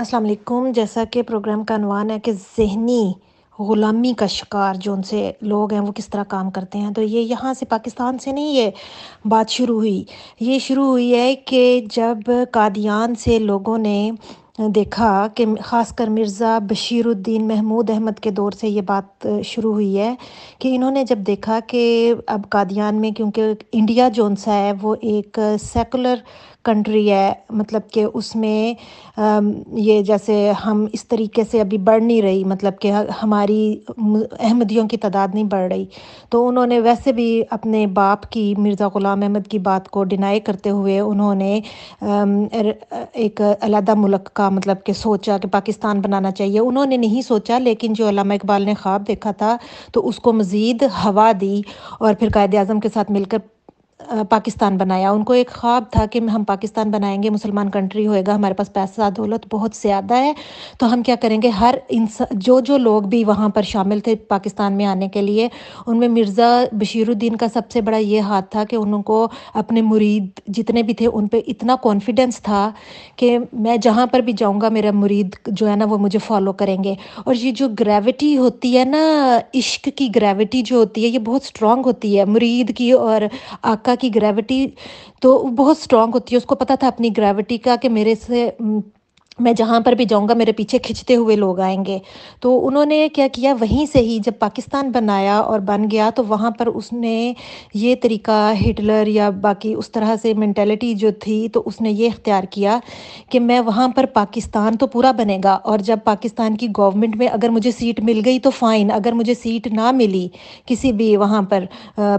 अस्सलाम वालेकुम जैसा कि प्रोग्राम का अनवान है कि जहनी ग़ुलामी का शिकार जो उनसे लोग हैं वो किस तरह काम करते हैं तो ये यहाँ से पाकिस्तान से नहीं ये बात शुरू हुई ये शुरू हुई है कि जब कादियान से लोगों ने देखा कि ख़ासकर मिर्ज़ा बशीरुद्दीन महमूद अहमद के दौर से ये बात शुरू हुई है कि इन्होंने जब देखा कि अब कादियान में क्योंकि इंडिया जोन सा है वो एक सेकुलर कंट्री है मतलब कि उसमें ये जैसे हम इस तरीके से अभी बढ़ नहीं रही मतलब कि हमारी अहमदियों की तादाद नहीं बढ़ रही तो उन्होंने वैसे भी अपने बाप की मिर्ज़ा ग़ुलाम अहमद की बात को डिनाई करते हुए उन्होंने एक अलहदा मुल्क का मतलब कि सोचा कि पाकिस्तान बनाना चाहिए उन्होंने नहीं सोचा लेकिन जो अलामा इकबाल ने ख्वाब देखा था तो उसको मज़ीद हवा दी और फिर कायद अजम के साथ मिलकर पाकिस्तान बनाया उनको एक ख्वाब था कि हम पाकिस्तान बनाएंगे मुसलमान कंट्री होएगा हमारे पास पैसा दौलत बहुत ज़्यादा है तो हम क्या करेंगे हर इंसान जो जो लोग भी वहाँ पर शामिल थे पाकिस्तान में आने के लिए उनमें मिर्ज़ा बशीरुद्दीन का सबसे बड़ा ये हाथ था कि उनको अपने मुरीद जितने भी थे उन पर इतना कॉन्फिडेंस था कि मैं जहाँ पर भी जाऊँगा मेरा मुरीद जो है ना वो मुझे फॉलो करेंगे और ये जो ग्रेविटी होती है ना इश्क की ग्रेविटी जो होती है ये बहुत स्ट्रॉन्ग होती है मुरीद की और आका का कि ग्रेविटी तो बहुत स्ट्रांग होती है उसको पता था अपनी ग्रेविटी का कि मेरे से मैं जहाँ पर भी जाऊँगा मेरे पीछे खिंचते हुए लोग आएंगे तो उन्होंने क्या किया वहीं से ही जब पाकिस्तान बनाया और बन गया तो वहाँ पर उसने ये तरीका हिटलर या बाकी उस तरह से मैंटेलिटी जो थी तो उसने ये इख्तियार किया कि मैं वहाँ पर पाकिस्तान तो पूरा बनेगा और जब पाकिस्तान की गवर्नमेंट में अगर मुझे सीट मिल गई तो फ़ाइन अगर मुझे सीट ना मिली किसी भी वहाँ पर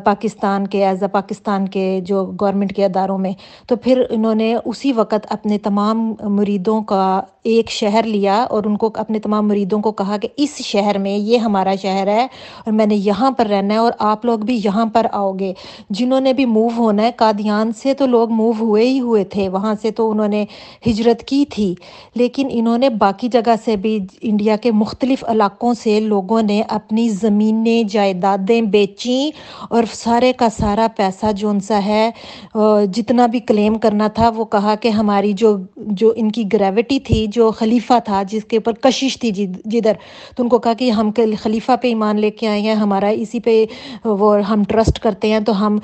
पाकिस्तान के एज़ अ पाकिस्तान के जो गवर्नमेंट के अदारों में तो फिर इन्होंने उसी वक्त अपने तमाम मुरीदों का एक शहर लिया और उनको अपने तमाम मुरीदों को कहा कि इस शहर में ये हमारा शहर है और मैंने यहाँ पर रहना है और आप लोग भी यहाँ पर आओगे जिन्होंने भी मूव होना है कादियान से तो लोग मूव हुए ही हुए थे वहाँ से तो उन्होंने हिजरत की थी लेकिन इन्होंने बाकी जगह से भी इंडिया के मुख्तलिफ़ इलाक़ों से लोगों ने अपनी ज़मीनें जायदादें बेची और सारे का सारा पैसा जो उनसा है जितना भी क्लेम करना था वो कहा कि हमारी जो जो इनकी ग्रेविटी प्रॉपर्टी थी जो खलीफा था जिसके ऊपर कशिश थी जिधर तो उनको कहा कि हम खलीफा पे ईमान लेके आए हैं हमारा इसी पे वो हम ट्रस्ट करते हैं तो हम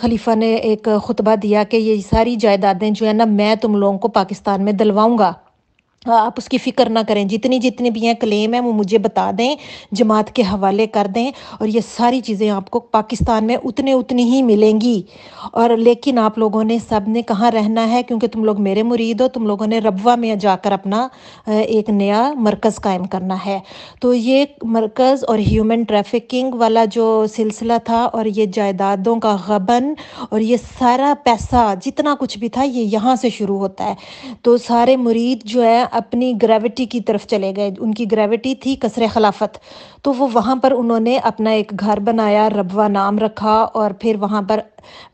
खलीफा ने एक खुतबा दिया कि ये सारी जायदादें जो है ना मैं तुम लोगों को पाकिस्तान में दिलवाऊँगा हाँ, आप उसकी फ़िक्र ना करें जितनी जितनी भी हैं क्लेम है वो मुझे बता दें जमात के हवाले कर दें और ये सारी चीज़ें आपको पाकिस्तान में उतने उतनी ही मिलेंगी और लेकिन आप लोगों ने सब ने कहाँ रहना है क्योंकि तुम लोग मेरे मुरीद हो तुम लोगों ने रबा में जाकर अपना एक नया मरकज़ कायम करना है तो ये मरकज़ और ह्यूमन ट्रैफिकिंग वाला जो सिलसिला था और ये जायदादों का गबन और ये सारा पैसा जितना कुछ भी था ये यहाँ से शुरू होता है तो सारे मुरीद जो है अपनी ग्रेविटी की तरफ चले गए उनकी ग्रेविटी थी कसर खिलाफत तो वो वहाँ पर उन्होंने अपना एक घर बनाया रबवा नाम रखा और फिर वहाँ पर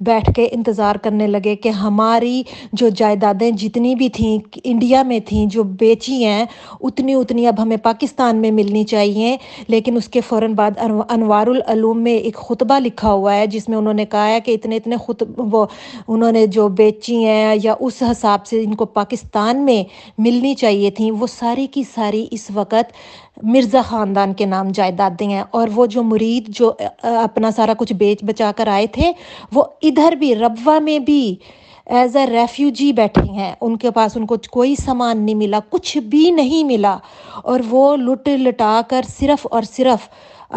बैठ के इंतज़ार करने लगे कि हमारी जो जायदादें जितनी भी थीं इंडिया में थीं जो बेची हैं उतनी उतनी अब हमें पाकिस्तान में मिलनी चाहिए लेकिन उसके फ़ौर बाद अनवारूम में एक खुतबा लिखा हुआ है जिसमें उन्होंने कहा है कि इतने इतने खुत वो उन्होंने जो बेची हैं या उस हिसाब से इनको पाकिस्तान में मिलनी चाहिए चाहिए थी वो सारी की सारी इस वक्त मिर्ज़ा ख़ानदान के नाम जायदादें हैं और वो जो मुरीद जो अपना सारा कुछ बेच बचा कर आए थे वो इधर भी रबा में भी एज अ रेफ्यूजी बैठे हैं उनके पास उनको कोई सामान नहीं मिला कुछ भी नहीं मिला और वो लुट लुटा कर सिर्फ और सिर्फ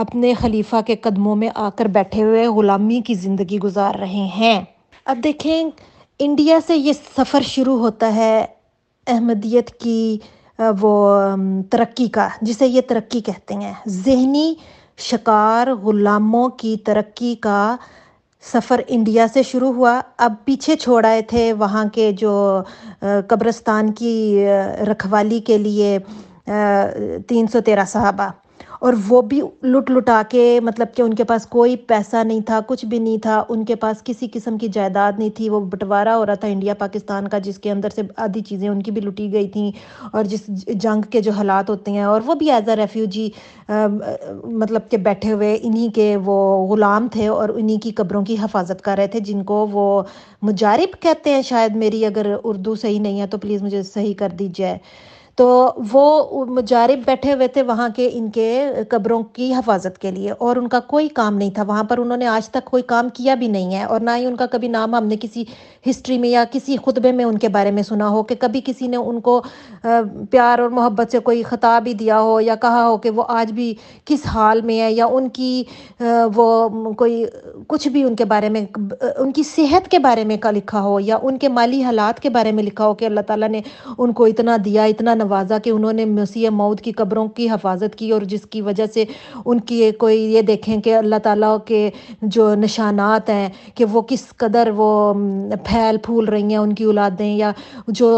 अपने खलीफा के कदमों में आकर बैठे हुए ग़ुलामी की ज़िंदगी गुजार रहे हैं अब देखें इंडिया से ये सफ़र शुरू होता है अहमदियत की वो तरक्की का जिसे ये तरक्की कहते हैं जहनी शिकार ग़ुलामों की तरक्की का सफ़र इंडिया से शुरू हुआ अब पीछे छोड़ आए थे वहाँ के जो कब्रस्तान की रखवाली के लिए तीन सौ तेरह साहबा और वो भी लुट लुटा के मतलब कि उनके पास कोई पैसा नहीं था कुछ भी नहीं था उनके पास किसी किस्म की जायदाद नहीं थी वो बंटवारा हो रहा था इंडिया पाकिस्तान का जिसके अंदर से आधी चीज़ें उनकी भी लुटी गई थी और जिस जंग के जो हालात होते हैं और वो भी एज अ रेफ्यूजी मतलब के बैठे हुए इन्हीं के वो ग़ुलाम थे और उन्हीं की कब्रों की हफाजत कर रहे थे जिनको वो मुजारिब कहते हैं शायद मेरी अगर उर्दू सही नहीं है तो प्लीज़ मुझे सही कर दीजिए तो वो मुजारिब बैठे हुए थे वहाँ के इनके कब्रों की हफाजत के लिए और उनका कोई काम नहीं था वहाँ पर उन्होंने आज तक कोई काम किया भी नहीं है और ना ही उनका कभी नाम हमने किसी हिस्ट्री में या किसी खुतबे में उनके बारे में सुना हो कि कभी किसी ने उनको प्यार और मोहब्बत से कोई ख़ताब ही दिया हो या कहा हो कि वो आज भी किस हाल में है या उनकी वो कोई कुछ भी उनके बारे में उनकी सेहत के बारे में का लिखा हो या उनके माली हालात के बारे में लिखा हो कि अल्लाह ताला ने उनको इतना दिया इतना नवाजा कि उन्होंने मसीह मऊद की कब्रों की हफाजत की और जिसकी वजह से उनकी कोई ये देखें कि अल्लाह ताला के जो निशानात हैं कि वो किस कदर वो फैल फूल रही हैं उनकी औलादें या जो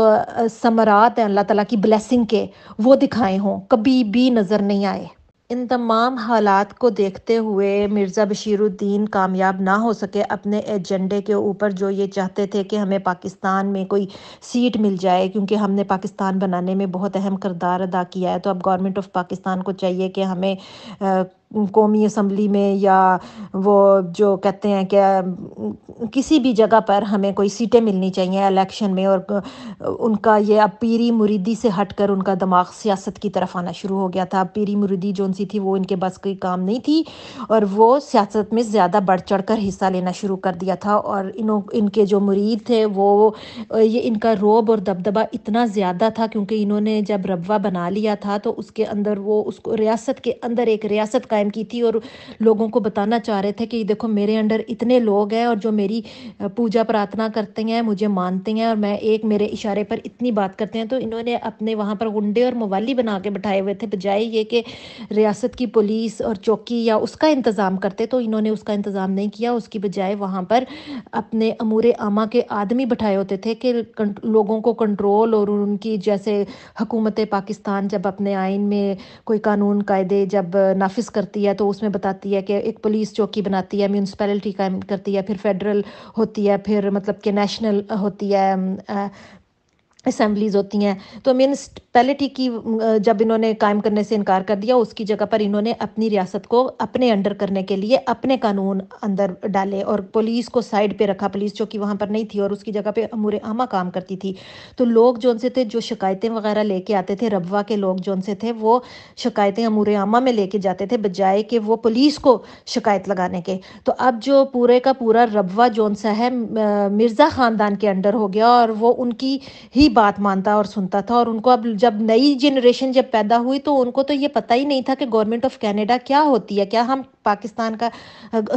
समरात हैं अल्लाह ताला की ब्लेसिंग के वो दिखाए हों कभी भी नज़र नहीं आए इन तमाम हालात को देखते हुए मिर्ज़ा बशीरुद्दीन कामयाब ना हो सके अपने एजेंडे के ऊपर जो ये चाहते थे कि हमें पाकिस्तान में कोई सीट मिल जाए क्योंकि हमने पाकिस्तान बनाने में बहुत अहम करदार अदा किया है तो अब गवर्नमेंट ऑफ पाकिस्तान को चाहिए कि हमें आ, कौमी असम्बली में या वो जो कहते हैं कि किसी भी जगह पर हमें कोई सीटें मिलनी चाहिए इलेक्शन में और उनका ये अब पीरी मुरीदी से हटकर उनका दिमाग सियासत की तरफ आना शुरू हो गया था अब पीरी मुरीदी जो सी थी वो इनके बस कोई काम नहीं थी और वो सियासत में ज़्यादा बढ़ चढ़ कर हिस्सा लेना शुरू कर दिया था और इनों इनके जो मुरीद थे वो ये इनका रोब और दबदबा इतना ज़्यादा था क्योंकि इन्होंने जब रबा बना लिया था तो उसके अंदर वो उसको रियासत के अंदर एक रियासत का कायम की थी और लोगों को बताना चाह रहे थे कि देखो मेरे अंडर इतने लोग हैं और जो मेरी पूजा प्रार्थना करते हैं मुझे मानते हैं और मैं एक मेरे इशारे पर इतनी बात करते हैं तो इन्होंने अपने वहाँ पर गुंडे और मवाली बना के बैठाए हुए थे बजाय ये कि रियासत की पुलिस और चौकी या उसका इंतज़ाम करते तो इन्होंने उसका इंतज़ाम नहीं किया उसकी बजाय वहाँ पर अपने अमूर आमा के आदमी बैठाए होते थे कि लोगों को कंट्रोल और उनकी जैसे हुकूमत पाकिस्तान जब अपने आइन में कोई कानून कायदे जब नाफिस करते करती है तो उसमें बताती है कि एक पुलिस चौकी बनाती है म्यूनसिपैलिटी कायम करती है फिर फेडरल होती है फिर मतलब कि नेशनल होती है असम्बलीज होती हैं तो म्यूनसिपैलिटी की जब इन्होंने कायम करने से इनकार कर दिया उसकी जगह पर इन्होंने अपनी रियासत को अपने अंडर करने के लिए अपने कानून अंदर डाले और पुलिस को साइड पे रखा पुलिस जो कि वहाँ पर नहीं थी और उसकी जगह पे अमूर आमा काम करती थी तो लोग जो उनसे थे जो शिकायतें वगैरह लेके आते थे रबवा के लोग जो उनसे थे वो शिकायतें अमूर आमा में लेके जाते थे बजाय कि वो पुलिस को शिकायत लगाने के तो अब जो पूरे का पूरा रबवा जोन सा है मिर्ज़ा ख़ानदान के अंडर हो गया और वो उनकी ही बात मानता और सुनता था और उनको अब जब नई जनरेशन जब पैदा हुई तो उनको तो ये पता ही नहीं था कि गवर्नमेंट ऑफ कैनेडा क्या होती है क्या हम पाकिस्तान का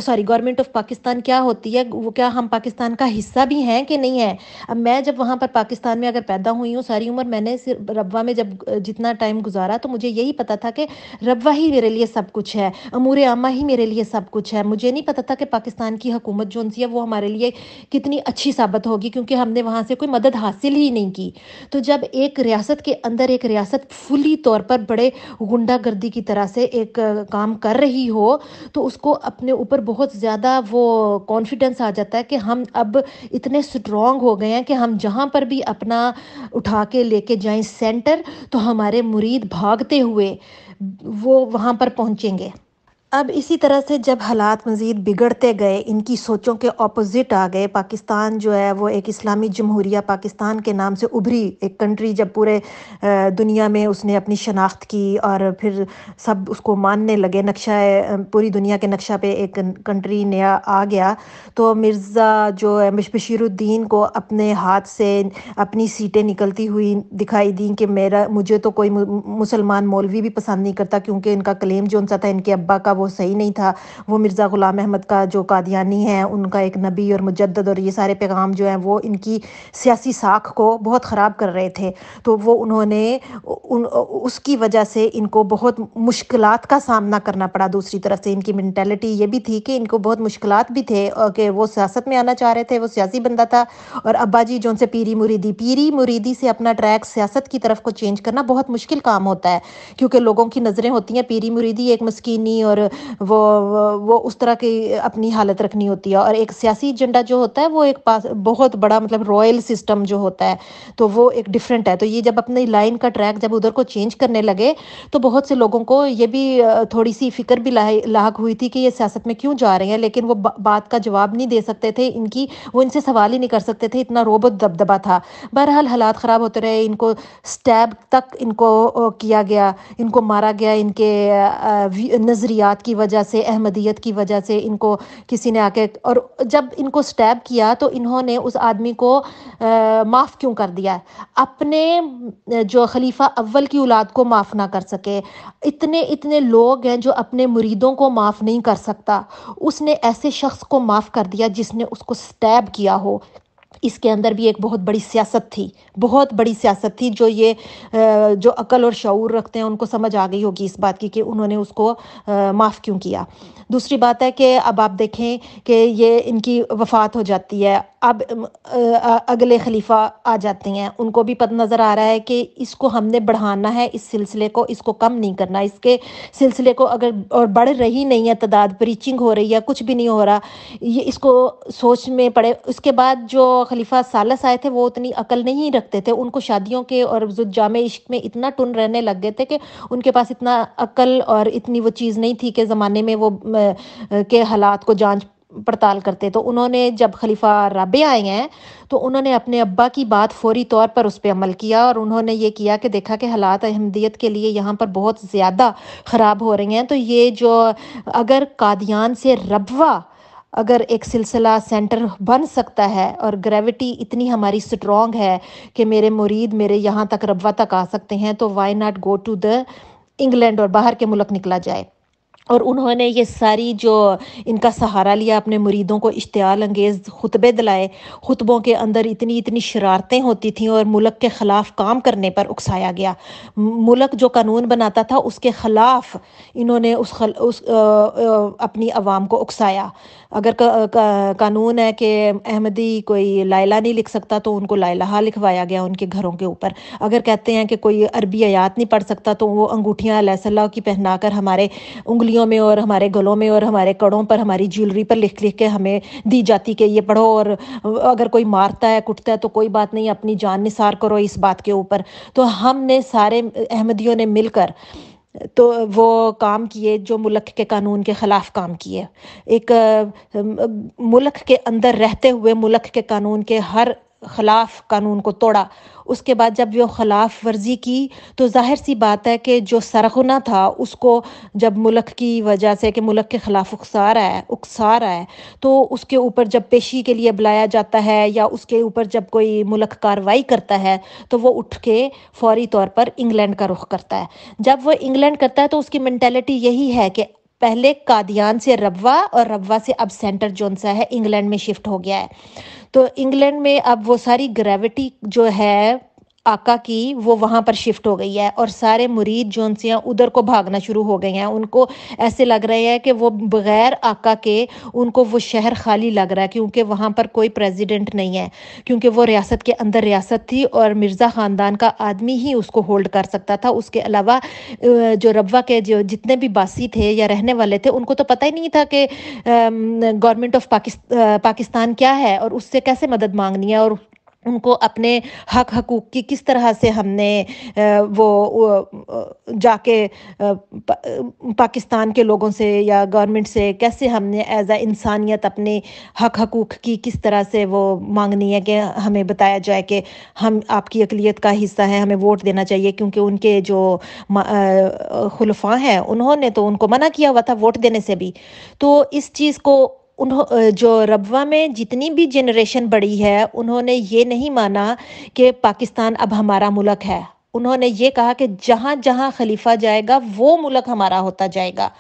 सॉरी गवर्नमेंट ऑफ पाकिस्तान क्या होती है वो क्या हम पाकिस्तान का हिस्सा भी हैं कि नहीं है अब मैं जब वहाँ पर पाकिस्तान में अगर पैदा हुई हूँ सारी उम्र मैंने सिर्फ रबवा में जब जितना टाइम गुजारा तो मुझे यही पता था कि रबवा ही मेरे लिए सब कुछ है अमूर आमा ही मेरे लिए सब कुछ है मुझे नहीं पता था कि पाकिस्तान की हुकूमत जो है वो हमारे लिए कितनी अच्छी साबित होगी क्योंकि हमने वहाँ से कोई मदद हासिल ही नहीं की थी तो जब एक रियासत के अंदर एक रियासत फुली तौर पर बड़े गुंडागर्दी की तरह से एक काम कर रही हो तो उसको अपने ऊपर बहुत ज़्यादा वो कॉन्फिडेंस आ जाता है कि हम अब इतने स्ट्रॉन्ग हो गए हैं कि हम जहाँ पर भी अपना उठा के लेके जाएं सेंटर तो हमारे मुरीद भागते हुए वो वहाँ पर पहुँचेंगे अब इसी तरह से जब हालात मज़ीद बिगड़ते गए इनकी सोचों के अपोज़िट आ गए पाकिस्तान जो है वो एक इस्लामी जमहूरिया पाकिस्तान के नाम से उभरी एक कंट्री जब पूरे दुनिया में उसने अपनी शनाख्त की और फिर सब उसको मानने लगे नक्शा पूरी दुनिया के नक्शा पे एक कंट्री नया आ गया तो मिर्ज़ा जो है बशीरुद्दीन को अपने हाथ से अपनी सीटें निकलती हुई दिखाई दी कि मेरा मुझे तो कोई मुसलमान मौलवी भी पसंद नहीं करता क्योंकि इनका क्लेम जो उनका था इनके अब्बा का वो सही नहीं था वो मिर्ज़ा ग़ुलाम अहमद का जो कादियानी है उनका एक नबी और मुजद और ये सारे पैगाम जो हैं वो इनकी सियासी साख को बहुत ख़राब कर रहे थे तो वो उन्होंने उन उसकी वजह से इनको बहुत मुश्किल का सामना करना पड़ा दूसरी तरफ से इनकी मैंटेलिटी ये भी थी कि इनको बहुत मुश्किल भी थे कि वो सियासत में आना चाह रहे थे वो सियासी बंदा था और अब्बा जी जो उनसे पीरी मुरीदी पीरी मुरीदी से अपना ट्रैक सियासत की तरफ को चेंज करना बहुत मुश्किल काम होता है क्योंकि लोगों की नज़रें होती हैं पीरी मुरीदी एक मस्किनी और वो वो उस तरह की अपनी हालत रखनी होती है और एक सियासी एजेंडा जो होता है वो एक पास बहुत बड़ा मतलब रॉयल सिस्टम जो होता है तो वो एक डिफरेंट है तो ये जब अपनी लाइन का ट्रैक जब उधर को चेंज करने लगे तो बहुत से लोगों को ये भी थोड़ी सी फिक्र भी लाक हुई थी कि ये सियासत में क्यों जा रहे हैं लेकिन वो बात का जवाब नहीं दे सकते थे इनकी वो इनसे सवाल ही नहीं कर सकते थे इतना रोबोट दबदबा था बहरहाल हालात ख़राब होते रहे इनको स्टैब तक इनको किया गया इनको मारा गया इनके नज़रियात जज्बात की वजह से अहमदियत की वजह से इनको किसी ने आके और जब इनको स्टैब किया तो इन्होंने उस आदमी को माफ़ क्यों कर दिया है अपने जो खलीफा अव्वल की औलाद को माफ़ ना कर सके इतने इतने लोग हैं जो अपने मुरीदों को माफ़ नहीं कर सकता उसने ऐसे शख्स को माफ़ कर दिया जिसने उसको स्टैब किया हो इसके अंदर भी एक बहुत बड़ी सियासत थी बहुत बड़ी सियासत थी जो ये जो अकल और शूर रखते हैं उनको समझ आ गई होगी इस बात की कि उन्होंने उसको माफ़ क्यों किया दूसरी बात है कि अब आप देखें कि ये इनकी वफात हो जाती है अब अगले खलीफा आ जाते हैं उनको भी पता नज़र आ रहा है कि इसको हमने बढ़ाना है इस सिलसिले को इसको कम नहीं करना इसके सिलसिले को अगर और बढ़ रही नहीं है तादाद ब्रीचिंग हो रही है कुछ भी नहीं हो रहा ये इसको सोच में पड़े उसके बाद जो खलीफा सालस आए थे वो उतनी अकल नहीं रखते थे उनको शादियों के और जाम इश्क में इतना टुन रहने लग गए थे कि उनके पास इतना अकल और इतनी वो चीज़ नहीं थी कि ज़माने में वो के हालात को जांच पड़ताल करते तो उन्होंने जब खलीफा रबे आए हैं तो उन्होंने अपने अब्बा की बात फौरी तौर पर उस पर अमल किया और उन्होंने ये किया कि देखा कि हालात अहमदियत के लिए यहाँ पर बहुत ज़्यादा ख़राब हो रहे हैं तो ये जो अगर कादियान से रबवा अगर एक सिलसिला सेंटर बन सकता है और ग्रेविटी इतनी हमारी स्ट्रॉन्ग है कि मेरे मुरीद मेरे यहाँ तक रबा तक आ सकते हैं तो why not go to the England और बाहर के मुल्क निकला जाए और उन्होंने ये सारी जो इनका सहारा लिया अपने मुरीदों को इश्तियाल अंगेज़ खुतबे दिलाए खुतबों के अंदर इतनी इतनी शरारतें होती थीं और मुल्क के ख़िलाफ़ काम करने पर उकसाया गया मुल्क जो कानून बनाता था उसके ख़िलाफ़ इन्होंने उस, खल, उस आ, आ, अपनी आवाम को उकसाया अगर का, का, कानून है कि अहमदी कोई लाइला नहीं लिख सकता तो उनको लाइला लिखवाया गया उनके घरों के ऊपर अगर कहते हैं कि कोई अरबी आयात नहीं पढ़ सकता तो वो अंगूठियाँ की की कर हमारे उंगली उंगलियों में और हमारे गलों में और हमारे कड़ों पर हमारी ज्वेलरी पर लिख लिख के हमें दी जाती कि ये पढ़ो और अगर कोई मारता है कुटता है तो कोई बात नहीं अपनी जान निसार करो इस बात के ऊपर तो हमने सारे अहमदियों ने मिलकर तो वो काम किए जो मुल्क के कानून के ख़िलाफ़ काम किए एक मुल्क के अंदर रहते हुए मुल्क के कानून के हर खिलाफ कानून को तोड़ा उसके बाद जब वो खिलाफ वर्जी की तो जाहिर सी बात है कि जो सरगुना था उसको जब मुल्क की वजह से कि मुल्क के ख़िलाफ़ उकसा रहा है उकसा रहा है तो उसके ऊपर जब पेशी के लिए बुलाया जाता है या उसके ऊपर जब कोई मुल्क कार्रवाई करता है तो वो उठ के फौरी तौर पर इंग्लैंड का रुख करता है जब वो इंग्लैंड करता है तो उसकी मैंटेलिटी यही है कि पहले कादियान से रबवा और रबवा से अब सेंटर जोनसा है इंग्लैंड में शिफ्ट हो गया है तो इंग्लैंड में अब वो सारी ग्रेविटी जो है आका की वो वहाँ पर शिफ्ट हो गई है और सारे मुरीद उनसे से उधर को भागना शुरू हो गए हैं उनको ऐसे लग रहे हैं कि वो बग़ैर आका के उनको वो शहर खाली लग रहा है क्योंकि वहाँ पर कोई प्रेसिडेंट नहीं है क्योंकि वो रियासत के अंदर रियासत थी और मिर्ज़ा ख़ानदान का आदमी ही उसको होल्ड कर सकता था उसके अलावा जो रबा के जो जितने भी बासी थे या रहने वाले थे उनको तो पता ही नहीं था कि गवर्नमेंट ऑफ पाकिस्तान क्या है और उससे कैसे मदद मांगनी है और उनको अपने हक हकूक की किस तरह से हमने वो जाके पाकिस्तान के लोगों से या गवर्नमेंट से कैसे हमने एज आ इंसानियत अपने हक हकूक की किस तरह से वो मांगनी है कि हमें बताया जाए कि हम आपकी अकलीत का हिस्सा है हमें वोट देना चाहिए क्योंकि उनके जो खुलफा हैं उन्होंने तो उनको मना किया हुआ था वोट देने से भी तो इस चीज़ को जो रबवा में जितनी भी जनरेशन बढ़ी है उन्होंने ये नहीं माना कि पाकिस्तान अब हमारा मुल्क है उन्होंने ये कहा कि जहाँ जहाँ खलीफा जाएगा वो मुल्क हमारा होता जाएगा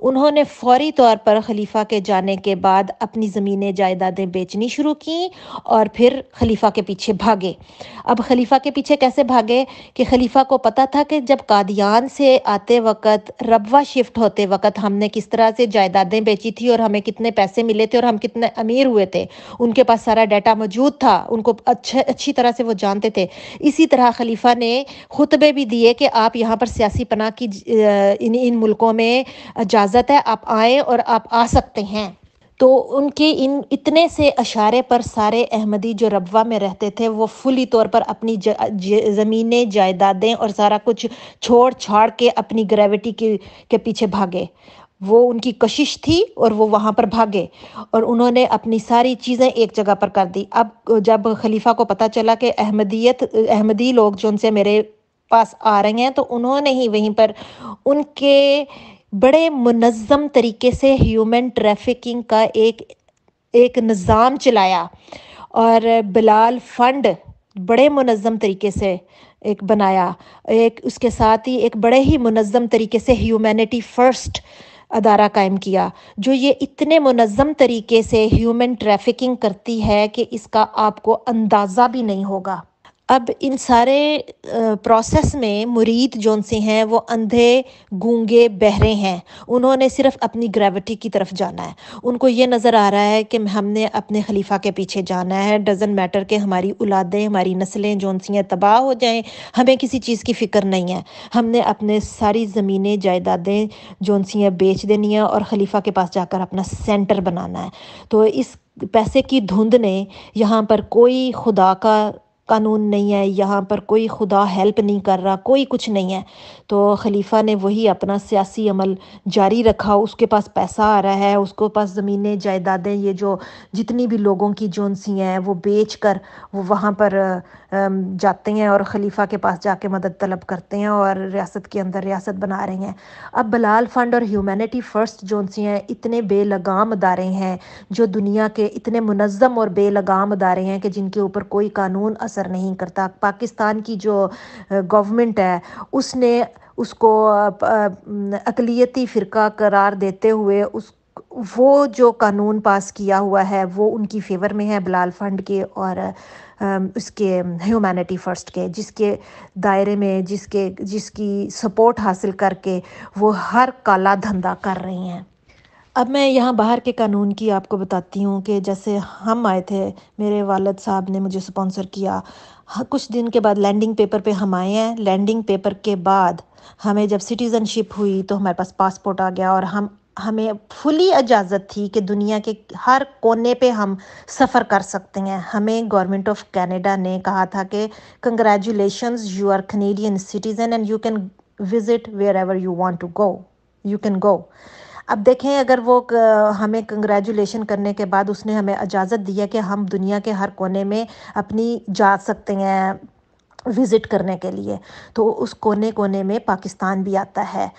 उन्होंने फौरी तौर पर खलीफा के जाने के बाद अपनी ज़मीनें जायदादें बेचनी शुरू की और फिर खलीफा के पीछे भागे अब खलीफा के पीछे कैसे भागे कि खलीफा को पता था कि जब कादियान से आते वक्त रबवा शिफ्ट होते वक्त हमने किस तरह से जायदादें बेची थी और हमें कितने पैसे मिले थे और हम कितने अमीर हुए थे उनके पास सारा डाटा मौजूद था उनको अच्छे अच्छी तरह से वो जानते थे इसी तरह खलीफा ने खुतबे भी दिए कि आप यहाँ पर सियासी पनाह की इन इन मुल्कों में जा इजाज़त है आप आएँ और आप आ सकते हैं तो उनके इन इतने से अशारे पर सारे अहमदी जो रबवा में रहते थे वो फुली तौर पर अपनी ज, ज, ज़मीनें जायदादें और सारा कुछ छोड़ छाड़ के अपनी ग्रेविटी के के पीछे भागे वो उनकी कशिश थी और वो वहाँ पर भागे और उन्होंने अपनी सारी चीज़ें एक जगह पर कर दी अब जब खलीफा को पता चला कि अहमदियत अहमदी लोग जो उनसे मेरे पास आ रहे हैं तो उन्होंने ही वहीं पर उनके बड़े मुनज़म तरीके से ह्यूमन ट्रैफिकिंग का एक एक निज़ाम चलाया और बिलाल फंड बड़े मुनज़म तरीके से एक बनाया एक उसके साथ ही एक बड़े ही मुनज़म तरीके से ह्यूमैनिटी फ़र्स्ट अदारा कायम किया जो ये इतने मुनज़म तरीके से ह्यूमन ट्रैफिकिंग करती है कि इसका आपको अंदाज़ा भी नहीं होगा अब इन सारे प्रोसेस में मुरीद जोन से हैं वो अंधे गूंगे बहरे हैं उन्होंने सिर्फ अपनी ग्रेविटी की तरफ जाना है उनको ये नज़र आ रहा है कि हमने अपने खलीफा के पीछे जाना है डजन मैटर के हमारी उलादें हमारी नस्लें जोन सी हैं तबाह हो जाएं हमें किसी चीज़ की फ़िक्र नहीं है हमने अपने सारी ज़मीनें जायदादें जोन सी हैं बेच देनी हैं और खलीफा के पास जाकर अपना सेंटर बनाना है तो इस पैसे की धुंध ने यहाँ पर कोई खुदा का कानून नहीं है यहाँ पर कोई खुदा हेल्प नहीं कर रहा कोई कुछ नहीं है तो खलीफा ने वही अपना सियासी अमल जारी रखा उसके पास पैसा आ रहा है उसके पास ज़मीनें जायदादें ये जो जितनी भी लोगों की जोनसी हैं वो बेच कर वो वहाँ पर जाते हैं और खलीफा के पास जाके मदद तलब करते हैं और रियासत के अंदर रियासत बना रहे हैं अब बलाल फंड और ह्यूमनिटी फ़र्स्ट जोनसी हैं इतने बेलगाम अदारे हैं जो दुनिया के इतने मुनज़म और बेलगाम अदारे हैं कि जिनके ऊपर कोई कानून असर नहीं करता पाकिस्तान की जो गवर्नमेंट है उसने उसको अकलीती फ़िरका करार देते हुए उस वो जो कानून पास किया हुआ है वो उनकी फेवर में है बिलाल फंड के और उसके ह्यूमैनिटी फर्स्ट के जिसके दायरे में जिसके जिसकी सपोर्ट हासिल करके वो हर काला धंधा कर रही हैं अब मैं यहाँ बाहर के कानून की आपको बताती हूँ कि जैसे हम आए थे मेरे वालद साहब ने मुझे स्पॉन्सर किया कुछ दिन के बाद लैंडिंग पेपर पे हम आए हैं लैंडिंग पेपर के बाद हमें जब सिटीज़नशिप हुई तो हमारे पास पासपोर्ट आ गया और हम हमें फुली इजाज़त थी कि दुनिया के हर कोने पे हम सफ़र कर सकते हैं हमें गवर्नमेंट ऑफ कनाडा ने कहा था कि congratulations you are Canadian citizen and you can visit wherever you want to go you can go अब देखें अगर वो हमें कंग्रेचुलेशन करने के बाद उसने हमें इजाज़त दी है कि हम दुनिया के हर कोने में अपनी जा सकते हैं विज़िट करने के लिए तो उस कोने कोने में पाकिस्तान भी आता है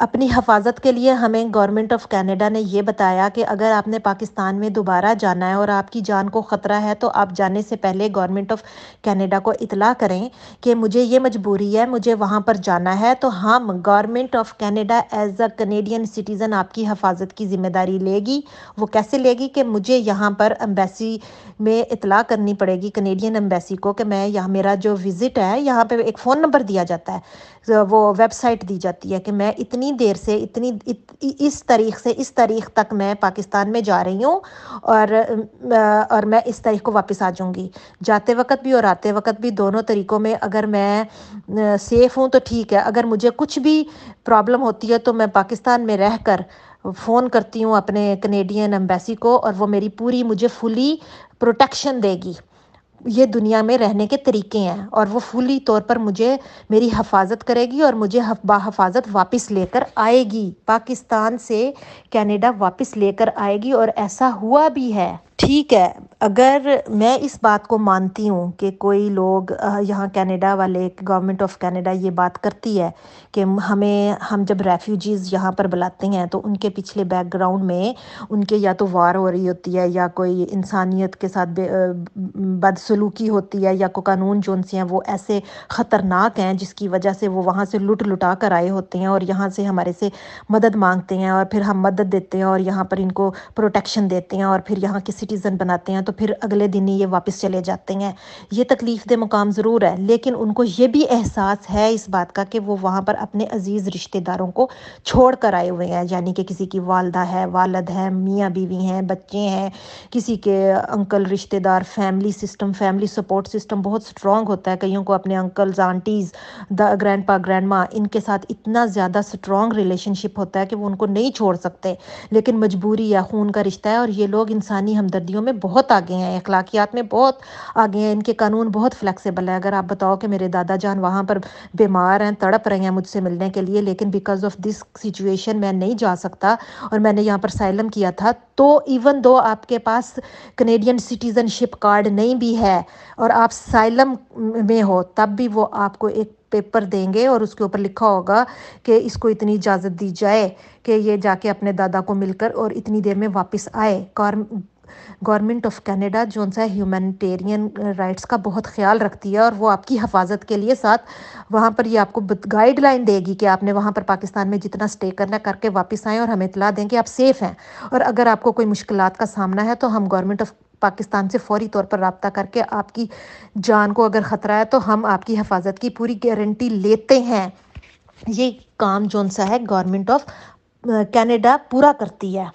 अपनी हफाजत के लिए हमें गवर्नमेंट ऑफ कनाडा ने यह बताया कि अगर आपने पाकिस्तान में दोबारा जाना है और आपकी जान को ख़तरा है तो आप जाने से पहले गवर्नमेंट ऑफ कनाडा को इतला करें कि मुझे ये मजबूरी है मुझे वहाँ पर जाना है तो हम government of Canada as a Canadian citizen आपकी हफाजत की ज़िम्मेदारी लेगी वो कैसे लेगी कि मुझे यहाँ पर एम्बेसी में इतला करनी पड़ेगी कनेडियन एम्बेसी को कि मैं यहाँ मेरा जो विज़िट है यहाँ पर एक फ़ोन नंबर दिया जाता है तो वो वेबसाइट दी जाती है कि मैं इतनी देर से इतनी इत, इस तारीख से इस तारीख तक मैं पाकिस्तान में जा रही हूँ और और मैं इस तारीख को वापस आ जाऊँगी जाते वक्त भी और आते वक्त भी दोनों तरीक़ों में अगर मैं सेफ़ हूँ तो ठीक है अगर मुझे कुछ भी प्रॉब्लम होती है तो मैं पाकिस्तान में रह कर फ़ोन करती हूँ अपने कनेडियन एम्बेसी को और वो मेरी पूरी मुझे फुली प्रोटेक्शन देगी ये दुनिया में रहने के तरीके हैं और वो फुली तौर पर मुझे मेरी हफाजत करेगी और मुझे बाहफाजत वापस लेकर आएगी पाकिस्तान से कनाडा वापस लेकर आएगी और ऐसा हुआ भी है ठीक है अगर मैं इस बात को मानती हूँ कि कोई लोग यहाँ कनाडा वाले गवर्नमेंट ऑफ कनाडा ये बात करती है कि हमें हम जब रेफ्यूजीज़ यहाँ पर बुलाते हैं तो उनके पिछले बैकग्राउंड में उनके या तो वार हो रही होती है या कोई इंसानियत के साथ बदसलूकी होती है या कोई कानून जो उनसे हैं वो ऐसे ख़तरनाक हैं जिसकी वजह से वो वहाँ से लुट लुटा कर आए होते हैं और यहाँ से हमारे से मदद मांगते हैं और फिर हम मदद देते हैं और यहाँ पर इनको प्रोटेक्शन देते हैं और फिर यहाँ किसी सिटीज़न बनाते हैं तो फिर अगले दिन ही ये वापस चले जाते हैं ये तकलीफ़ दे मुकाम ज़रूर है लेकिन उनको ये भी एहसास है इस बात का कि वो वहाँ पर अपने अजीज़ रिश्तेदारों को छोड़ कर आए हुए हैं यानी कि किसी की वालदा है वालद है मियाँ बीवी हैं बच्चे हैं किसी के अंकल रिश्तेदार family system family support system बहुत स्ट्रॉन्ग होता है कईयों को अपने uncles aunties the grandpa grandma इनके साथ इतना ज़्यादा स्ट्रॉन्ग रिलेशनशिप होता है कि वो उनको नहीं छोड़ सकते लेकिन मजबूरी या खून का रिश्ता है और ये लोग इंसानी हमदर्द हमदर्दियों में बहुत आगे हैं अखलाकियात में बहुत आगे हैं इनके कानून बहुत फ्लैक्सीबल है अगर आप बताओ कि मेरे दादा जान वहाँ पर बीमार हैं तड़प रहे हैं मुझसे मिलने के लिए लेकिन बिकॉज ऑफ दिस सिचुएशन मैं नहीं जा सकता और मैंने यहाँ पर साइलम किया था तो इवन दो आपके पास कनेडियन सिटीज़नशिप कार्ड नहीं भी है और आप साइलम में हो तब भी वो आपको एक पेपर देंगे और उसके ऊपर लिखा होगा कि इसको इतनी इजाज़त दी जाए कि ये जाके अपने दादा को मिलकर और इतनी देर में वापस आए कार गवर्नमेंट ऑफ कनाडा जो सा ह्यूमनिटेरियन राइट्स का बहुत ख्याल रखती है और वो आपकी हफाजत के लिए साथ वहाँ पर ये आपको गाइडलाइन देगी कि आपने वहाँ पर पाकिस्तान में जितना स्टे करना करके वापस आएँ और हमें इतला दें कि आप सेफ़ हैं और अगर आपको कोई मुश्किल का सामना है तो हम गवर्नमेंट ऑफ पाकिस्तान से फौरी तौर पर रबता करके आपकी जान को अगर ख़तरा है तो हम आपकी हफाजत की पूरी गारंटी लेते हैं ये काम जो सा है गवर्नमेंट ऑफ कनाडा पूरा करती है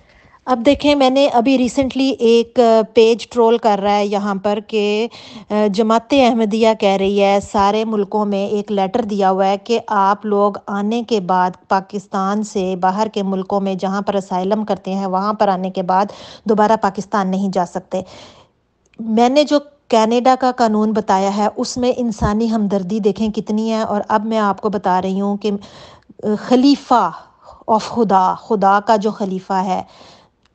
अब देखें मैंने अभी रिसेंटली एक पेज ट्रोल कर रहा है यहाँ पर कि जमात अहमदिया कह रही है सारे मुल्कों में एक लेटर दिया हुआ है कि आप लोग आने के बाद पाकिस्तान से बाहर के मुल्कों में जहाँ पर असाइलम करते हैं वहाँ पर आने के बाद दोबारा पाकिस्तान नहीं जा सकते मैंने जो कनाडा का कानून बताया है उसमें इंसानी हमदर्दी देखें कितनी है और अब मैं आपको बता रही हूँ कि खलीफा ऑफ खुदा खुदा का जो खलीफा है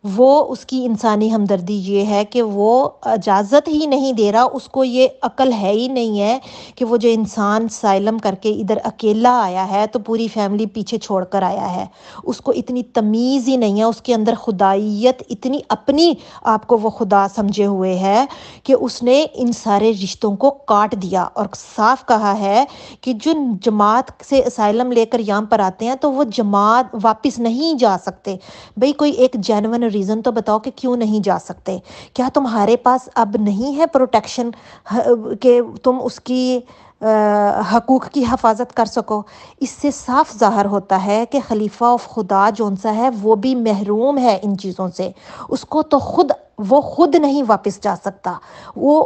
वो उसकी इंसानी हमदर्दी ये है कि वो इजाज़त ही नहीं दे रहा उसको ये अकल है ही नहीं है कि वो जो इंसान साइलम करके इधर अकेला आया है तो पूरी फैमिली पीछे छोड़ कर आया है उसको इतनी तमीज़ ही नहीं है उसके अंदर खुदाइत इतनी अपनी आपको वो खुदा समझे हुए है कि उसने इन सारे रिश्तों को काट दिया और साफ कहा है कि जो जमात से साइलम लेकर यहाँ पर आते हैं तो वो जमात वापस नहीं जा सकते भाई कोई एक जैनवन रीज़न तो बताओ कि क्यों नहीं जा सकते क्या तुम्हारे पास अब नहीं है प्रोटेक्शन के तुम उसकी हकूक़ की हफाजत कर सको इससे साफ ज़ाहर होता है कि खलीफा ऑफ खुदा जौन सा है वो भी महरूम है इन चीज़ों से उसको तो खुद वो खुद नहीं वापस जा सकता वो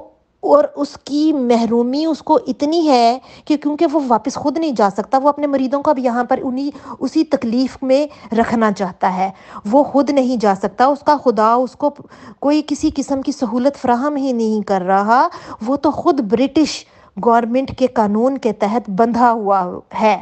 और उसकी महरूमी उसको इतनी है कि क्योंकि वो वापस खुद नहीं जा सकता वो अपने मरीज़ों को भी यहाँ पर उन्हीं उसी तकलीफ़ में रखना चाहता है वो खुद नहीं जा सकता उसका खुदा उसको कोई किसी किस्म की सहूलत फ्राहम ही नहीं कर रहा वो तो ख़ुद ब्रिटिश गवर्नमेंट के कानून के तहत बंधा हुआ है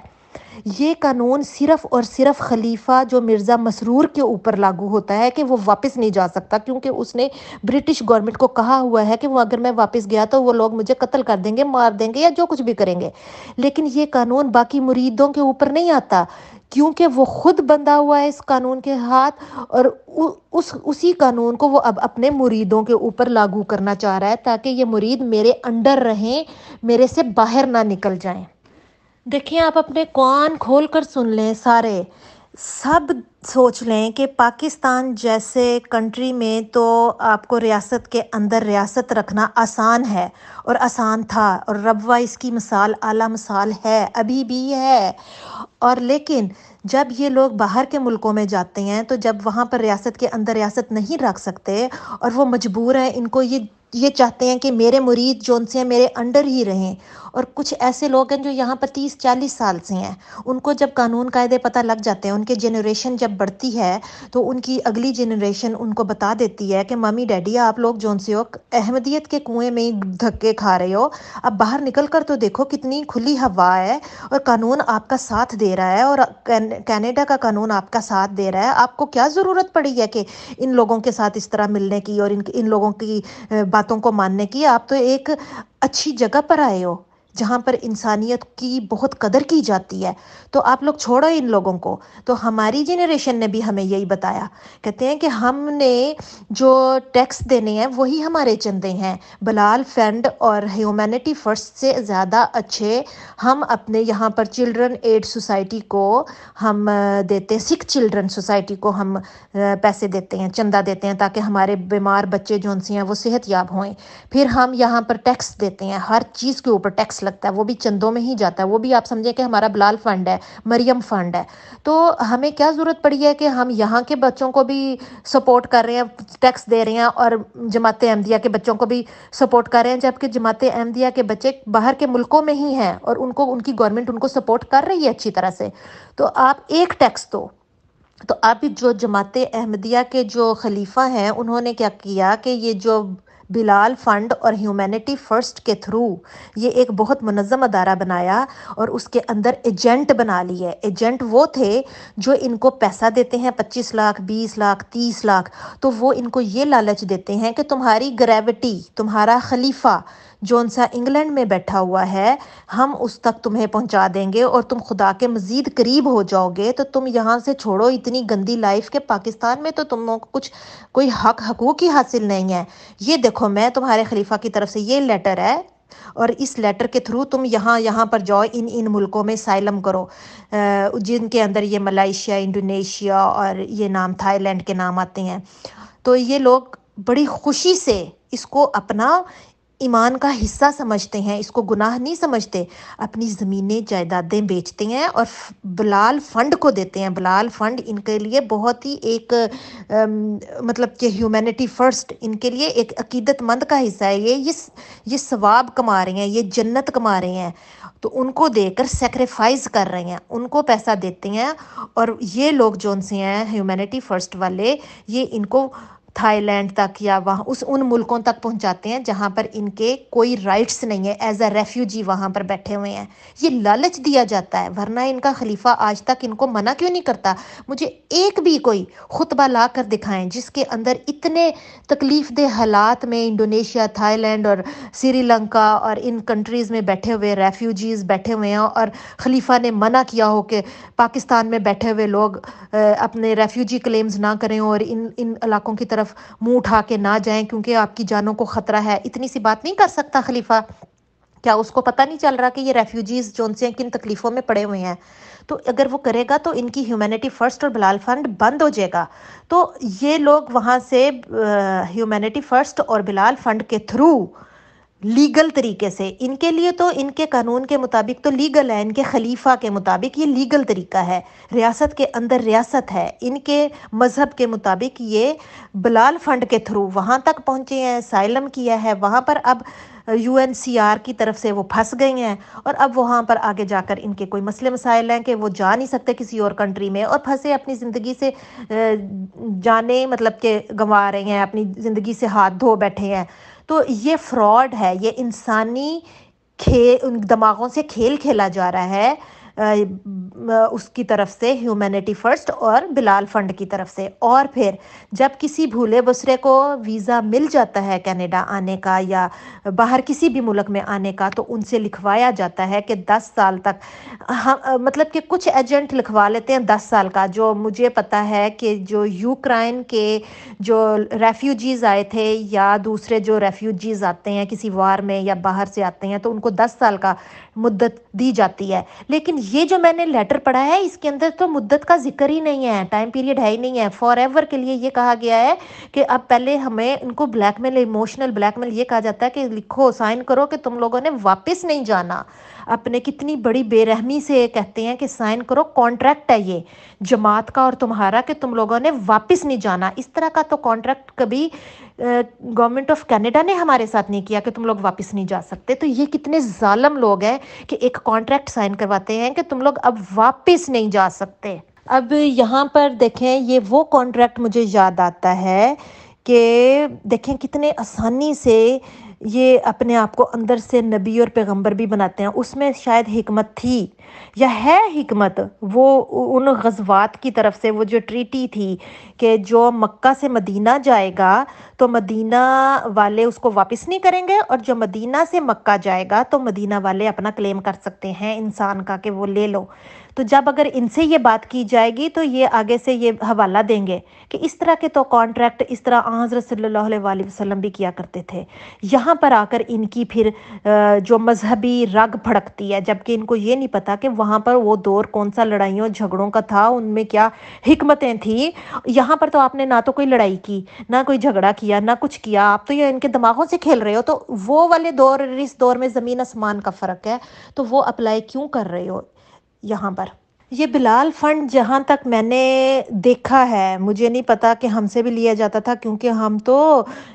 ये कानून सिर्फ़ और सिर्फ खलीफा जो मिर्ज़ा मसरूर के ऊपर लागू होता है कि वो वापस नहीं जा सकता क्योंकि उसने ब्रिटिश गवर्नमेंट को कहा हुआ है कि वो अगर मैं वापस गया तो वो लोग मुझे कत्ल कर देंगे मार देंगे या जो कुछ भी करेंगे लेकिन ये कानून बाकी मुरीदों के ऊपर नहीं आता क्योंकि वो खुद बंधा हुआ है इस कानून के हाथ और उ, उस उसी कानून को वो अब अपने मुरीदों के ऊपर लागू करना चाह रहा है ताकि ये मुरीद मेरे अंडर रहें मेरे से बाहर ना निकल जाएं देखिए आप अपने कान खोल कर सुन लें सारे सब सोच लें कि पाकिस्तान जैसे कंट्री में तो आपको रियासत के अंदर रियासत रखना आसान है और आसान था और रबवा इसकी मिसाल आला मिसाल है अभी भी है और लेकिन जब ये लोग बाहर के मुल्कों में जाते हैं तो जब वहाँ पर रियासत के अंदर रियासत नहीं रख सकते और वो मजबूर हैं इनको ये ये चाहते हैं कि मेरे मुरीद जो उनसे हैं मेरे अंडर ही रहें और कुछ ऐसे लोग हैं जो यहाँ पर तीस चालीस साल से हैं उनको जब कानून कायदे पता लग जाते हैं उनके जनरेशन जब बढ़ती है तो उनकी अगली जनरेशन उनको बता देती है कि मम्मी डैडी आप लोग जो से हो अहमदियत के कुएं में ही धक्के खा रहे हो अब बाहर निकल कर तो देखो कितनी खुली हवा है और कानून आपका साथ दे रहा है और कैनेडा का कानून आपका साथ दे रहा है आपको क्या ज़रूरत पड़ी है कि इन लोगों के साथ इस तरह मिलने की और इन इन लोगों की बात बातों को मानने की आप तो एक अच्छी जगह पर आए हो जहाँ पर इंसानियत की बहुत कदर की जाती है तो आप लोग छोड़ो इन लोगों को तो हमारी जेनरेशन ने भी हमें यही बताया कहते हैं कि हमने जो टैक्स देने हैं वही हमारे चंदे हैं बलाल फंड और ह्यूमैनिटी फर्स्ट से ज़्यादा अच्छे हम अपने यहाँ पर चिल्ड्रन एड सोसाइटी को हम देते सिख चिल्ड्रन सोसाइटी को हम पैसे देते हैं चंदा देते हैं ताकि हमारे बीमार बच्चे जो हैं वो सेहतयाब हों फिर हम यहाँ पर टैक्स देते हैं हर चीज़ के ऊपर टैक्स लगता है वो भी चंदों में ही जाता है वो भी आप समझें कि हमारा बिलाल फंड है मरियम फंड है तो हमें क्या ज़रूरत पड़ी है कि हम यहाँ के बच्चों को भी सपोर्ट कर रहे हैं टैक्स दे रहे हैं और जमात अहमदिया के बच्चों को भी सपोर्ट कर रहे हैं जबकि जमात अहमदिया के बच्चे बाहर के मुल्कों में ही हैं और उनको उनकी गवर्नमेंट उनको सपोर्ट कर रही है अच्छी तरह से तो आप एक टैक्स दो तो अब जो जमात अहमदिया के जो खलीफा हैं उन्होंने क्या किया कि ये जो बिलाल फंड और ह्यूमैनिटी फर्स्ट के थ्रू ये एक बहुत मनज़म अदारा बनाया और उसके अंदर एजेंट बना लिए एजेंट वो थे जो इनको पैसा देते हैं पच्चीस लाख बीस लाख तीस लाख तो वो इनको ये लालच देते हैं कि तुम्हारी ग्रेविटी तुम्हारा खलीफा जौन सा इंग्लैंड में बैठा हुआ है हम उस तक तुम्हें पहुंचा देंगे और तुम खुदा के मज़ीद करीब हो जाओगे तो तुम यहाँ से छोड़ो इतनी गंदी लाइफ के पाकिस्तान में तो तुम लोग कुछ कोई हक हकूक ही हासिल नहीं है ये देखो मैं तुम्हारे खलीफा की तरफ से ये लेटर है और इस लेटर के थ्रू तुम यहाँ यहाँ पर जाओ इन इन मुल्कों में साइलम करो जिनके अंदर ये मलाइशिया इंडोनेशिया और ये नाम थाईलैंड के नाम आते हैं तो ये लोग बड़ी खुशी से इसको अपना ईमान का हिस्सा समझते हैं इसको गुनाह नहीं समझते अपनी ज़मीनें जायदादें बेचते हैं और बलाल फंड को देते हैं बलाल फंड इनके लिए बहुत ही एक आ, मतलब कि ह्यूमैनिटी फर्स्ट इनके लिए एक अकीदतमंद का हिस्सा है ये ये ये सवाब कमा रहे हैं ये जन्नत कमा रहे हैं तो उनको देकर सेक्रीफाइस कर रहे हैं उनको पैसा देते हैं और ये लोग जो उनसे हैं ह्यूमैनिटी फर्स्ट वाले ये इनको थाईलैंड तक या वहाँ उस उन मुल्कों तक पहुँचाते हैं जहाँ पर इनके कोई राइट्स नहीं है एज अ रेफ्यूजी वहाँ पर बैठे हुए हैं ये लालच दिया जाता है वरना इनका खलीफा आज तक इनको मना क्यों नहीं करता मुझे एक भी कोई खुतबा ला कर दिखाएं जिसके अंदर इतने तकलीफ दे हालात में इंडोनेशिया थाईलैंड और श्रीलंका और इन कंट्रीज़ में बैठे हुए रेफ्यूजीज़ बैठे हुए हैं और खलीफा ने मना किया हो कि पाकिस्तान में बैठे हुए लोग अपने रेफ्यूजी क्लेम्स ना करें और इन इन इलाकों की तरफ तरफ मुंह उठा के ना जाएं क्योंकि आपकी जानों को ख़तरा है इतनी सी बात नहीं कर सकता खलीफा क्या उसको पता नहीं चल रहा कि ये रेफ्यूजीज़ जो उनसे किन तकलीफ़ों में पड़े हुए हैं तो अगर वो करेगा तो इनकी ह्यूमैनिटी फ़र्स्ट और बिलाल फंड बंद हो जाएगा तो ये लोग वहां से ह्यूमैनिटी फ़र्स्ट और बिलाल फंड के थ्रू लीगल तरीके से इनके लिए तो इनके कानून के मुताबिक तो लीगल है इनके खलीफा के मुताबिक ये लीगल तरीका है रियासत के अंदर रियासत है इनके मज़हब के मुताबिक ये बलाल फंड के थ्रू वहाँ तक पहुँचे हैं साइलम किया है वहाँ पर अब यू की तरफ से वो फंस गए हैं और अब वहाँ पर आगे जाकर इनके कोई मसले मसाइल हैं कि वो जा नहीं सकते किसी और कंट्री में और फंसे अपनी ज़िंदगी से जाने मतलब के गंवा रहे हैं अपनी ज़िंदगी से हाथ धो बैठे हैं तो ये फ्रॉड है ये इंसानी खे दिमागों से खेल खेला जा रहा है उसकी तरफ से ह्यूमैनिटी फर्स्ट और बिलाल फंड की तरफ से और फिर जब किसी भूले बसरे को वीज़ा मिल जाता है कनाडा आने का या बाहर किसी भी मुल्क में आने का तो उनसे लिखवाया जाता है कि 10 साल तक हम हाँ, मतलब कि कुछ एजेंट लिखवा लेते हैं 10 साल का जो मुझे पता है कि जो यूक्राइन के जो रेफ्यूजीज़ आए थे या दूसरे जो रेफ्यूजीज़ आते हैं किसी वार में या बाहर से आते हैं तो उनको दस साल का मुद्दत दी जाती है लेकिन ये जो मैंने लेटर पढ़ा है इसके अंदर तो मुद्दत का जिक्र ही नहीं है टाइम पीरियड है ही नहीं है फॉर एवर के लिए ये कहा गया है कि अब पहले हमें इनको ब्लैकमेल इमोशनल ब्लैकमेल ये कहा जाता है कि लिखो साइन करो कि तुम लोगों ने वापस नहीं जाना अपने कितनी बड़ी बेरहमी से ये कहते हैं कि साइन करो कॉन्ट्रैक्ट है ये जमात का और तुम्हारा कि तुम लोगों ने वापस नहीं जाना इस तरह का तो कॉन्ट्रैक्ट कभी गवर्नमेंट ऑफ कैनेडा ने हमारे साथ नहीं किया कि तुम लोग वापस नहीं जा सकते तो ये कितने ालम लोग हैं कि एक कॉन्ट्रैक्ट साइन करवाते हैं कि तुम लोग अब वापस नहीं जा सकते अब यहाँ पर देखें ये वो कॉन्ट्रैक्ट मुझे याद आता है कि देखें कितने आसानी से ये अपने आप को अंदर से नबी और पैगंबर भी बनाते हैं उसमें शायद हमत थी या है हमत वो उन गजवात की तरफ से वो जो ट्रीटी थी कि जो मक्का से मदीना जाएगा तो मदीना वाले उसको वापस नहीं करेंगे और जो मदीना से मक्का जाएगा तो मदीना वाले अपना क्लेम कर सकते हैं इंसान का कि वो ले लो तो जब अगर इनसे ये बात की जाएगी तो ये आगे से ये हवाला देंगे कि इस तरह के तो कॉन्ट्रैक्ट इस तरह आज रसल वसलम भी किया करते थे यहाँ पर आकर इनकी फिर जो मजहबी रग भड़कती है जबकि इनको ये नहीं पता कि वहाँ पर वो दौर कौन सा लड़ाइयों झगड़ों का था उनमें क्या हमतें थी यहाँ पर तो आपने ना तो कोई लड़ाई की ना कोई झगड़ा किया ना कुछ किया आप तो ये इनके दिमागों से खेल रहे हो तो वो वाले दौर इस दौर में ज़मीन आसमान का फ़र्क है तो वो अप्लाई क्यों कर रहे हो यहाँ पर ये बिलाल फंड जहाँ तक मैंने देखा है मुझे नहीं पता कि हमसे भी लिया जाता था क्योंकि हम तो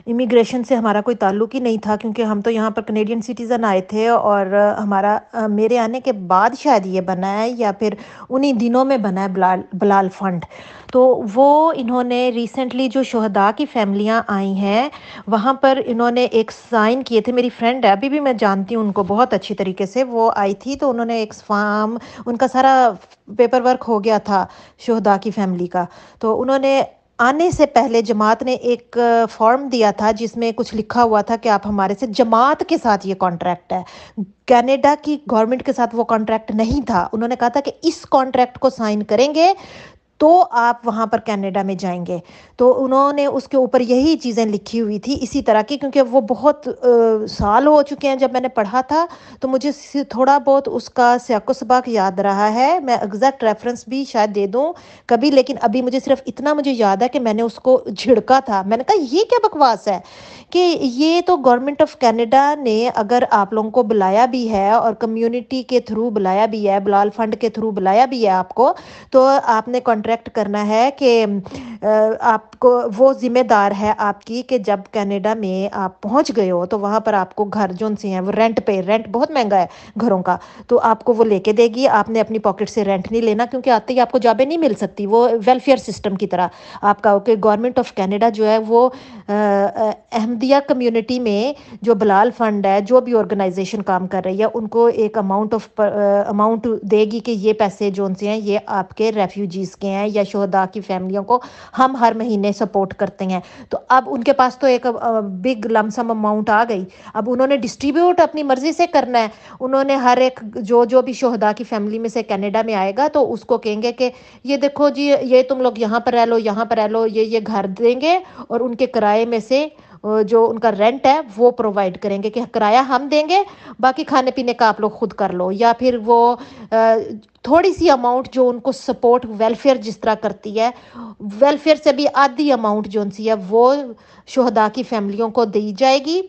इमिग्रेशन से हमारा कोई ताल्लुक ही नहीं था क्योंकि हम तो यहाँ पर कनेडियन सिटीज़न आए थे और हमारा मेरे आने के बाद शायद ये बना है या फिर उन्हीं दिनों में बना है बिलाल बिलाल फंड तो वो इन्होंने रिसेंटली जो शहदा की फैमिलियाँ आई हैं वहाँ पर इन्होंने एक साइन किए थे मेरी फ्रेंड है अभी भी मैं जानती हूँ उनको बहुत अच्छी तरीके से वो आई थी तो उन्होंने एक फार्म उनका सारा पेपर वर्क हो गया था शहदा की फैमिली का तो उन्होंने आने से पहले जमात ने एक फॉर्म दिया था जिसमें कुछ लिखा हुआ था कि आप हमारे से जमात के साथ ये कॉन्ट्रैक्ट है कनाडा की गवर्नमेंट के साथ वो कॉन्ट्रैक्ट नहीं था उन्होंने कहा था कि इस कॉन्ट्रैक्ट को साइन करेंगे तो आप वहाँ पर कनाडा में जाएंगे तो उन्होंने उसके ऊपर यही चीज़ें लिखी हुई थी इसी तरह की क्योंकि वो बहुत आ, साल हो चुके हैं जब मैंने पढ़ा था तो मुझे थोड़ा बहुत उसका सयाको सबाक याद रहा है मैं एग्जैक्ट रेफरेंस भी शायद दे दूँ कभी लेकिन अभी मुझे सिर्फ इतना मुझे याद है कि मैंने उसको झिड़का था मैंने कहा ये क्या बकवास है कि ये तो गवर्नमेंट ऑफ कनाडा ने अगर आप लोगों को बुलाया भी है और कम्युनिटी के थ्रू बुलाया भी है बलाल फंड के थ्रू बुलाया भी है आपको तो आपने कॉन्ट्रैक्ट करना है कि आपको वो जिम्मेदार है आपकी कि जब कनाडा में आप पहुंच गए हो तो वहाँ पर आपको घर जो से हैं वो रेंट पे रेंट बहुत महंगा है घरों का तो आपको वो लेके देगी आपने अपनी पॉकेट से रेंट नहीं लेना क्योंकि आते ही आपको जॉबें नहीं मिल सकती वो वेलफेयर सिस्टम की तरह आपका ओके गवर्नमेंट ऑफ कैनेडा जो है वो अहम दिया कम्युनिटी में जो बलाल फंड है जो भी ऑर्गेनाइजेशन काम कर रही है उनको एक अमाउंट ऑफ अमाउंट देगी कि ये पैसे जो उनसे हैं ये आपके रेफ्यूजीज़ के हैं या शहदा की फैमिलियों को हम हर महीने सपोर्ट करते हैं तो अब उनके पास तो एक बिग लमसम अमाउंट आ गई अब उन्होंने डिस्ट्रीब्यूट अपनी मर्जी से करना है उन्होंने हर एक जो जो भी शहदा की फैमिली में से कैनेडा में आएगा तो उसको कहेंगे कि ये देखो जी ये तुम लोग यहाँ पर रह लो यहाँ पर रह लो ये ये घर देंगे और उनके किराए में से जो उनका रेंट है वो प्रोवाइड करेंगे कि किराया हम देंगे बाकी खाने पीने का आप लोग खुद कर लो या फिर वो थोड़ी सी अमाउंट जो उनको सपोर्ट वेलफेयर जिस तरह करती है वेलफेयर से भी आधी अमाउंट जो उनसी है वो शहदा की फैमिलियों को दी जाएगी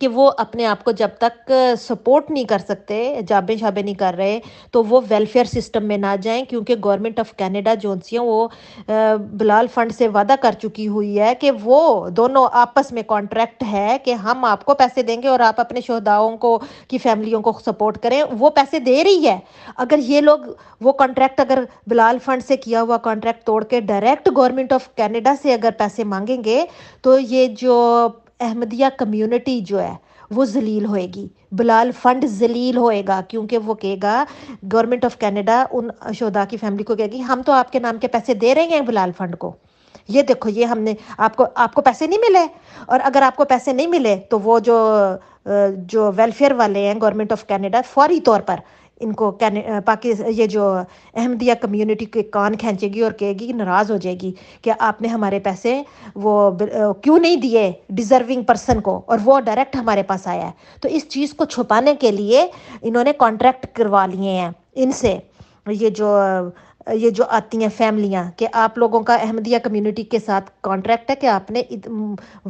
कि वो अपने आप को जब तक सपोर्ट नहीं कर सकते जाबे शाबे नहीं कर रहे तो वो वेलफेयर सिस्टम में ना जाएं क्योंकि गवर्नमेंट ऑफ कैनेडा जो सी वो बिलाल फंड से वादा कर चुकी हुई है कि वो दोनों आपस में कॉन्ट्रैक्ट है कि हम आपको पैसे देंगे और आप अपने शहदाओं को की फैमिलियों को सपोर्ट करें वो पैसे दे रही है अगर ये लोग वो कॉन्ट्रैक्ट अगर बिलाल फंड से किया हुआ कॉन्ट्रैक्ट तोड़ के डायरेक्ट गवर्नमेंट ऑफ कैनेडा से अगर पैसे मांगेंगे तो ये जो अहमदिया कम्युनिटी जो है वो जलील होएगी बिलाल फंड जलील होएगा क्योंकि वो कहेगा गवर्नमेंट ऑफ कनाडा उन शोदा की फैमिली को कहेगी हम तो आपके नाम के पैसे दे रहे हैं बिलाल फंड को ये देखो ये हमने आपको आपको पैसे नहीं मिले और अगर आपको पैसे नहीं मिले तो वो जो जो वेलफेयर वाले हैं गवर्नमेंट ऑफ कनाडा फौरी तौर पर इनको पाकि ये जो अहमदिया कम्युनिटी के कान खींचेगी और कहेगी कि नाराज़ हो जाएगी कि आपने हमारे पैसे वो क्यों नहीं दिए डिज़र्विंग पर्सन को और वो डायरेक्ट हमारे पास आया है तो इस चीज़ को छुपाने के लिए इन्होंने कॉन्ट्रैक्ट करवा लिए हैं इनसे ये जो ये जो आती हैं फैमिलियाँ कि आप लोगों का अहमदिया कम्युनिटी के साथ कॉन्ट्रैक्ट है कि आपने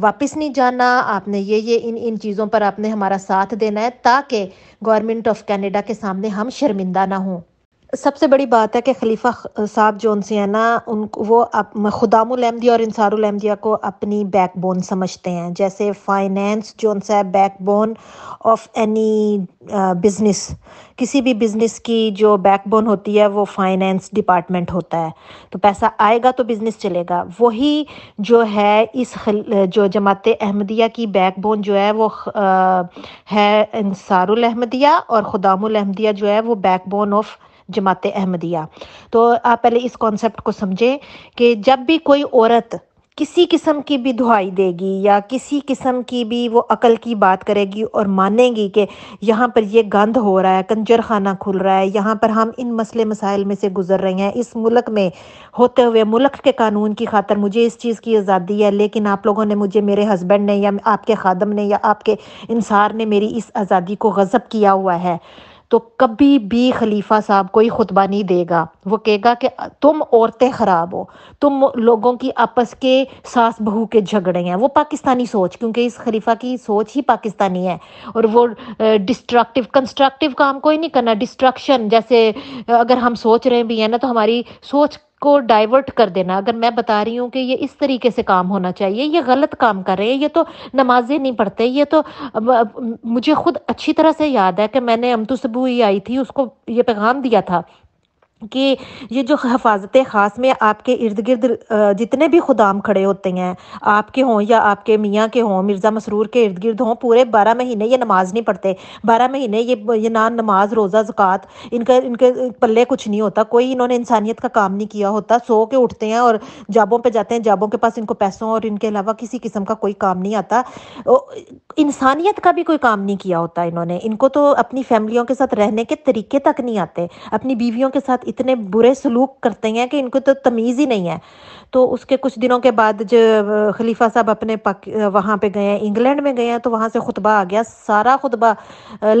वापस नहीं जाना आपने ये ये इन इन चीज़ों पर आपने हमारा साथ देना है ताकि गवर्नमेंट ऑफ कैनेडा के सामने हम शर्मिंदा ना हों सबसे बड़ी बात है कि खलीफा साहब जो उनसे है ना उन वो खुदामुल और इंसारहमदिया को अपनी बैकबोन समझते हैं जैसे फाइनेंस जो उनसे है बैकबोन ऑफ एनी बिजनेस किसी भी बिजनेस की जो बैकबोन होती है वो फाइनेंस डिपार्टमेंट होता है तो पैसा आएगा तो बिजनेस चलेगा वही जो है इस जो जमात अहमदिया की बैकबोन जो है वो आ, है इंसारुल और ख़ुदामहमदिया जो है वो बैकबोन ऑफ जमात अहमदिया तो आप पहले इस कॉन्सेप्ट को समझें कि जब भी कोई औरत किसी किस्म की भी दुहाई देगी या किसी किस्म की भी वो अकल की बात करेगी और मानेगी कि यहाँ पर ये गंद हो रहा है कंजर खाना खुल रहा है यहाँ पर हम इन मसले मसाइल में से गुजर रहे हैं इस मुल्क में होते हुए मुल्क के कानून की खातर मुझे इस चीज़ की आज़ादी है लेकिन आप लोगों ने मुझे मेरे हस्बैंड ने या आपके खादम ने या आपके इंसार ने मेरी इस आज़ादी को गज़ब किया हुआ है तो कभी भी खलीफा साहब कोई खुतबा नहीं देगा वो कहेगा कि तुम औरतें ख़राब हो तुम लोगों की आपस के सास बहू के झगड़े हैं वो पाकिस्तानी सोच क्योंकि इस खलीफा की सोच ही पाकिस्तानी है और वो डिस्ट्रक्टिव कंस्ट्रक्टिव काम कोई नहीं करना डिस्ट्रक्शन जैसे अगर हम सोच रहे भी हैं ना तो हमारी सोच को डाइवर्ट कर देना अगर मैं बता रही हूँ कि ये इस तरीके से काम होना चाहिए ये गलत काम कर रहे हैं ये तो नमाजें नहीं पढ़ते ये तो मुझे खुद अच्छी तरह से याद है कि मैंने अमतु सबू ही आई थी उसको ये पैगाम दिया था कि ये जो हफाजत ख़ास में आपके इर्द गिर्द जितने भी खुदाम खड़े होते हैं आपके हों या आपके मियाँ के हों मिर्ज़ा मसरूर के इर्द गिर्द हों पूरे बारह महीने ये नमाज नहीं पढ़ते बारह महीने ये ये ना नमाज रोज़ा ज़क़़त इनका इनके पल्ले कुछ नहीं होता कोई इन्होंने इंसानियत का काम नहीं किया होता सो के उठते हैं और जाबों पर जाते हैं जाबों के पास इनको पैसों और इनके अलावा किसी किस्म का कोई काम नहीं आता इंसानियत का भी कोई काम नहीं किया होता इन्होंने इनको तो अपनी फैमिलियों के साथ रहने के तरीके तक नहीं आते अपनी बीवियों के साथ इतने बुरे सलूक करते हैं कि इनको तो तमीज़ ही नहीं है तो उसके कुछ दिनों के बाद जो खलीफा साहब अपने पाक वहाँ पर गए हैं इंग्लैंड में गए हैं तो वहाँ से खुतबा आ गया सारा खुतबा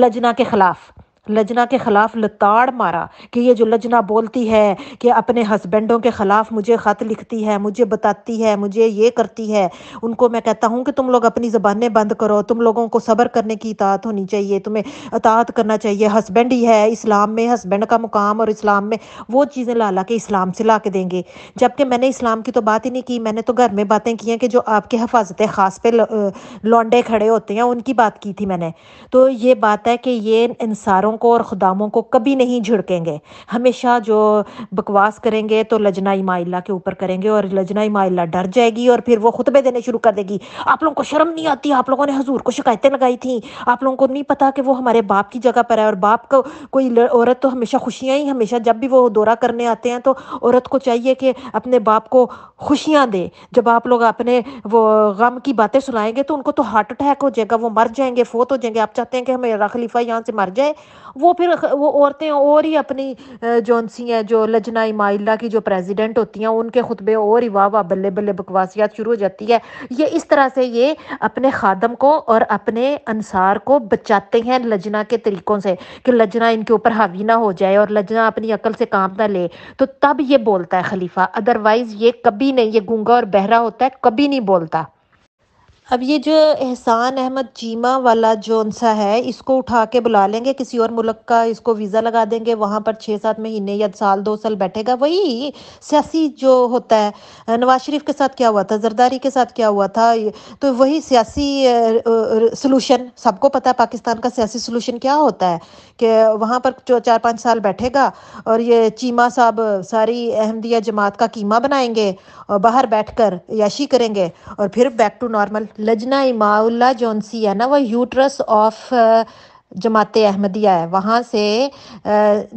लजना के ख़िलाफ़ लजना के ख़िलाफ़ लताड़ मारा कि ये जो लजना बोलती है कि अपने हस्बैंडों के ख़िलाफ़ मुझे ख़त लिखती है मुझे बताती है मुझे ये करती है उनको मैं कहता हूँ कि तुम लोग अपनी जबान बंद करो तुम लोगों को सब्र करने की इतात होनी चाहिए तुम्हें अतात करना चाहिए हस्बैंड ही है इस्लाम में हस्बैंड का मुकाम और इस्लाम में वो चीज़ें ला ला के इस्लाम से ला के देंगे जबकि मैंने इस्लाम की तो बात ही नहीं की मैंने तो घर में बातें की हैं कि जो आपके हफाजत ख़ास पे लौंडे खड़े होते हैं उनकी बात की थी मैंने तो ये बात है कि ये इंसारों को और खुदामों को कभी नहीं झिड़केंगे हमेशा जो बकवास करेंगे तो लजना इमाइल्ला के ऊपर करेंगे और लजना इमाइल्ला डर जाएगी और फिर वो खुतबे देने शुरू कर देगी आप लोगों को शर्म नहीं आती आप लोगों ने हजूर को शिकायतें लगाई थी आप लोगों को नहीं पता कि वो हमारे बाप की जगह पर है और बाप को कोई औरत तो हमेशा खुशियाँ ही हमेशा जब भी वो दौरा करने आते हैं तो औरत को चाहिए कि अपने बाप को खुशियाँ दे जब आप लोग अपने वो गम की बातें सुनाएंगे तो उनको तो हार्ट अटैक हो जाएगा वो मर जाएंगे फोत हो जाएंगे आप चाहते हैं कि हमारा खलीफा यहाँ से मर जाए वो फिर वो औरतें और ही अपनी जो सी हैं जो लजना माइला की जो प्रेसिडेंट होती हैं उनके खुतबे और ही वाह वाह बल्ले बल्ले बकवासियात शुरू हो जाती है ये इस तरह से ये अपने खादम को और अपने अनसार को बचाते हैं लजना के तरीक़ों से कि लजना इनके ऊपर हावी ना हो जाए और लजना अपनी अकल से काम ना ले तो तब ये बोलता है खलीफा अदरवाइज़ ये कभी नहीं ये गूंगा और बहरा होता है कभी नहीं बोलता अब ये जो एहसान अहमद चीमा वाला जो सा है इसको उठा के बुला लेंगे किसी और मुल्क का इसको वीज़ा लगा देंगे वहाँ पर छः सात महीने या साल दो साल बैठेगा वही सियासी जो होता है नवाज शरीफ के साथ क्या हुआ था जरदारी के साथ क्या हुआ था तो वही सियासी सोलूशन सबको पता है पाकिस्तान का सियासी सोलूशन क्या होता है कि वहाँ पर जो चार पाँच साल बैठेगा और ये चीमा साहब सारी अहमदिया जमात का कीमा बनाएंगे और बाहर बैठ कर याशी करेंगे और फिर back to normal Lajna Imaullah जोनसी है ना वो यूट्रस ऑफ जमात अहमदिया है वहाँ से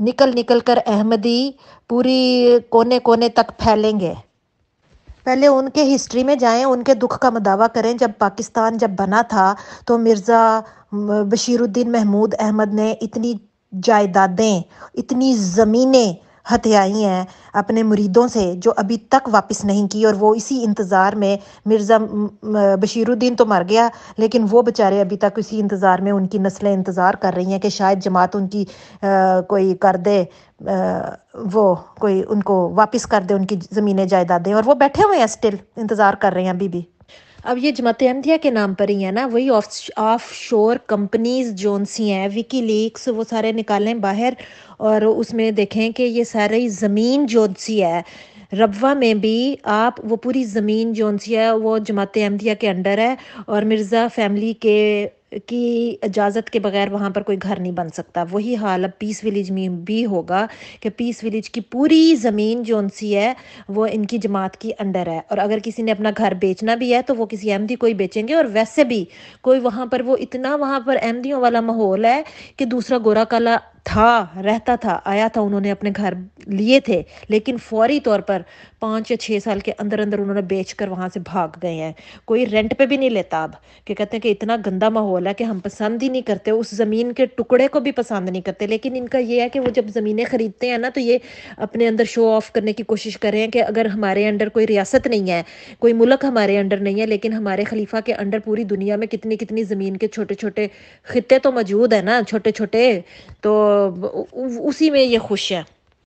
निकल निकल कर अहमदी पूरी कोने कोने तक फैलेंगे पहले उनके हिस्ट्री में जाएं उनके दुख का मदावा करें जब पाकिस्तान जब बना था तो मिर्ज़ा बशीरुद्दीन महमूद अहमद ने इतनी जायदादें इतनी ज़मीनें हथियाई हैं अपने मुरीदों से जो अभी तक वापस नहीं की और वो इसी इंतज़ार में मिर्ज़ा बशीरुद्दीन तो मर गया लेकिन वो बेचारे अभी तक इसी इंतज़ार में उनकी नस्लें इंतज़ार कर रही हैं कि शायद जमात उनकी आ, कोई कर दे आ, वो कोई उनको वापस कर दे उनकी ज़मीनें जायदादें और वो बैठे हुए हैं स्टिल इंतज़ार कर रहे हैं अभी भी अब ये जमात अहमदिया के नाम पर ही है ना वही ऑफ शोर कंपनीज जोन सी हैं विकी लीक्स वो सारे निकालें बाहर और उसमें देखें कि ये सारी ज़मीन जोन सी है रबवा में भी आप वो पूरी ज़मीन जोन सी है वो जमात अहमदिया के अंडर है और मिर्ज़ा फैमिली के की इजाज़त के बगैर वहाँ पर कोई घर नहीं बन सकता वही हाल अब पीस विलेज में भी होगा कि पीस विलेज की पूरी ज़मीन जो सी है वो इनकी जमात की अंडर है और अगर किसी ने अपना घर बेचना भी है तो वो किसी अहमदी को ही बेचेंगे और वैसे भी कोई वहाँ पर वो इतना वहाँ पर अहमदियों वाला माहौल है कि दूसरा गोरा काला था रहता था आया था उन्होंने अपने घर लिए थे लेकिन फौरी तौर पर पाँच या छः साल के अंदर अंदर उन्होंने बेच कर वहाँ से भाग गए हैं कोई रेंट पे भी नहीं लेता अब कि कहते हैं कि इतना गंदा माहौल है कि हम पसंद ही नहीं करते उस ज़मीन के टुकड़े को भी पसंद नहीं करते लेकिन इनका ये है कि वो जब ज़मीनें ख़रीदते हैं ना तो ये अपने अंदर शो ऑफ करने की कोशिश कर रहे हैं कि अगर हमारे अंडर कोई रियासत नहीं है कोई मुल्क हमारे अंडर नहीं है लेकिन हमारे खलीफा के अंडर पूरी दुनिया में कितनी कितनी ज़मीन के छोटे छोटे खत्े तो मौजूद है ना छोटे छोटे तो उसी में ये खुश है